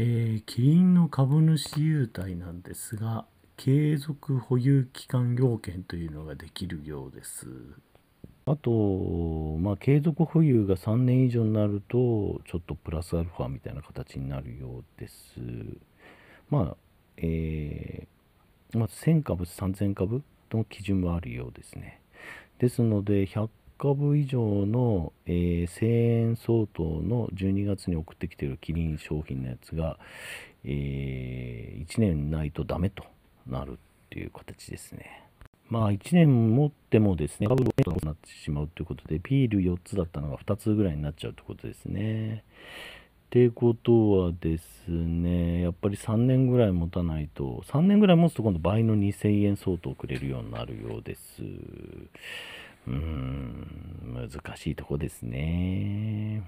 えー、キリンの株主優待なんですが、継続保有期間要件というのができるようです。あと、まあ、継続保有が3年以上になると、ちょっとプラスアルファみたいな形になるようです。まあ、えー、ま1000株、3000株の基準もあるようですね。ですので、100株以上の、えー、1000円相当の12月に送ってきているキリン商品のやつが、えー、1年ないとダメとなるっていう形ですね。まあ1年持ってもですね、株が高くなってしまうということで、ビール4つだったのが2つぐらいになっちゃうということですね。ってことはですね、やっぱり3年ぐらい持たないと、3年ぐらい持つと今度倍の2000円相当くれるようになるようです。うーん、難しいとこですね。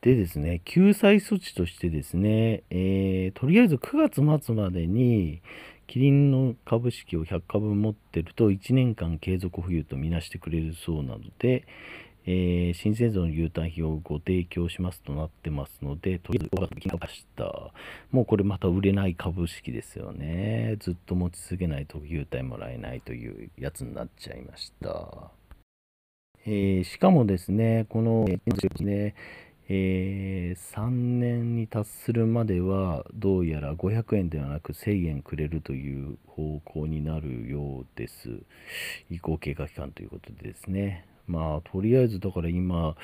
でですね、救済措置としてですね、えー、とりあえず9月末までに、キリンの株式を100株持ってると1年間継続保有とみなしてくれるそうなので、えー、新製造の牛タン費をご提供しますとなってますので、とりあえず5月に来ました。もうこれまた売れない株式ですよね。ずっと持ち続けないと優待もらえないというやつになっちゃいました。えー、しかもですね、この、ね、えー、3年に達するまではどうやら500円ではなく1000円くれるという方向になるようです。移行経過期間ということでですね。まあ、とりあえずだから今、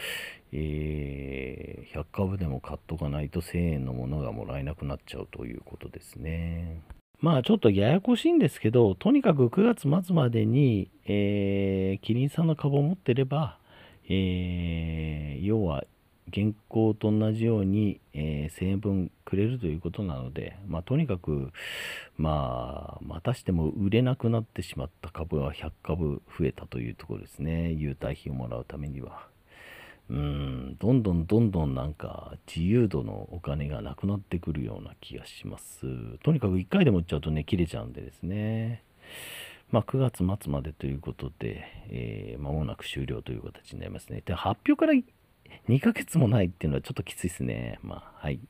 えー、100株でも買っとかないと1000円のものがもらえなくなっちゃうということですね。まあちょっとややこしいんですけど、とにかく9月末までに、えー、キリンさんの株を持ってれば、えー、要は現行と同じように、えー、1000円分くれるということなので、まあ、とにかく、まあ、またしても売れなくなってしまった株は100株増えたというところですね、優待費をもらうためには。うん、どんどんどんどんなんか自由度のお金がなくなってくるような気がします。とにかく1回でも売っちゃうとね、切れちゃうんでですね。まあ、9月末までということで、えー、間もなく終了という形になりますね。で、発表から2ヶ月もないっていうのはちょっときついですね。まあ、はい。